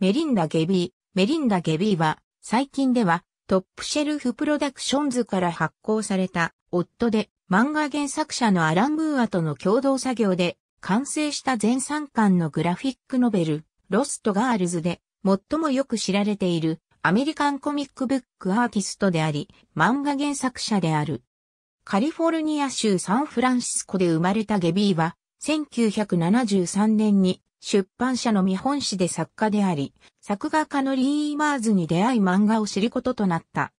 メリンダ・ゲビー。メリンダ・ゲビーは、最近では、トップシェルフプロダクションズから発行された、夫で、漫画原作者のアラン・ムーアとの共同作業で、完成した全3巻のグラフィックノベル、ロスト・ガールズで、最もよく知られている、アメリカンコミックブックアーティストであり、漫画原作者である。カリフォルニア州サンフランシスコで生まれたゲビーは、1973年に出版社の見本誌で作家であり、作画家のリー・マーズに出会い漫画を知ることとなった。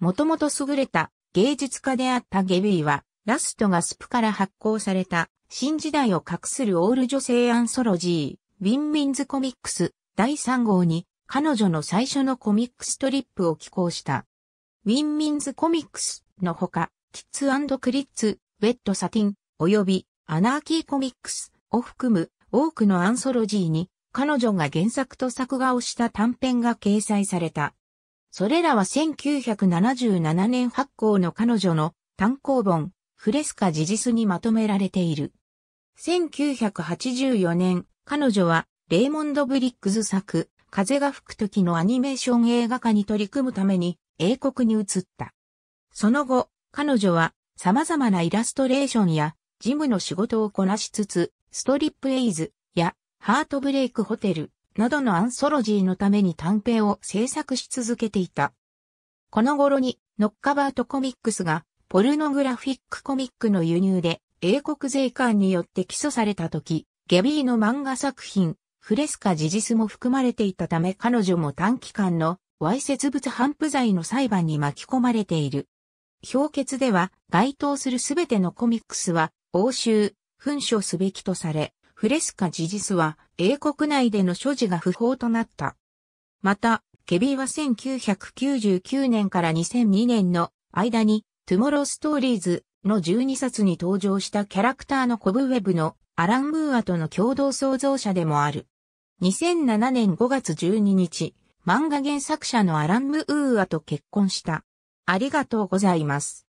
もともと優れた芸術家であったゲビーは、ラストがスプから発行された、新時代を隠するオール女性アンソロジー、ウィン・ミンズ・コミックス第3号に、彼女の最初のコミックストリップを寄稿した。ウィン・ミンズ・コミックスのほか、キッズクリッツ、ウェット・サティン、及びアナーキー・コミックスを含む多くのアンソロジーに彼女が原作と作画をした短編が掲載された。それらは1977年発行の彼女の単行本、フレスカ事実にまとめられている。1984年、彼女はレイモンド・ブリックズ作、風が吹く時のアニメーション映画化に取り組むために英国に移った。その後、彼女は様々なイラストレーションや事務の仕事をこなしつつ、ストリップエイズやハートブレイクホテルなどのアンソロジーのために短編を制作し続けていた。この頃にノッカバートコミックスがポルノグラフィックコミックの輸入で英国税関によって起訴された時、ゲビーの漫画作品フレスカ事実も含まれていたため彼女も短期間のわいせつ物反布罪の裁判に巻き込まれている。評決では該当するすべてのコミックスは、欧州、噴書すべきとされ、フレスカ事実は英国内での所持が不法となった。また、ケビーは1999年から2002年の間に、トゥモローストーリーズの12冊に登場したキャラクターのコブウェブのアラン・ムーアとの共同創造者でもある。2007年5月12日、漫画原作者のアラン・ムーアと結婚した。ありがとうございます。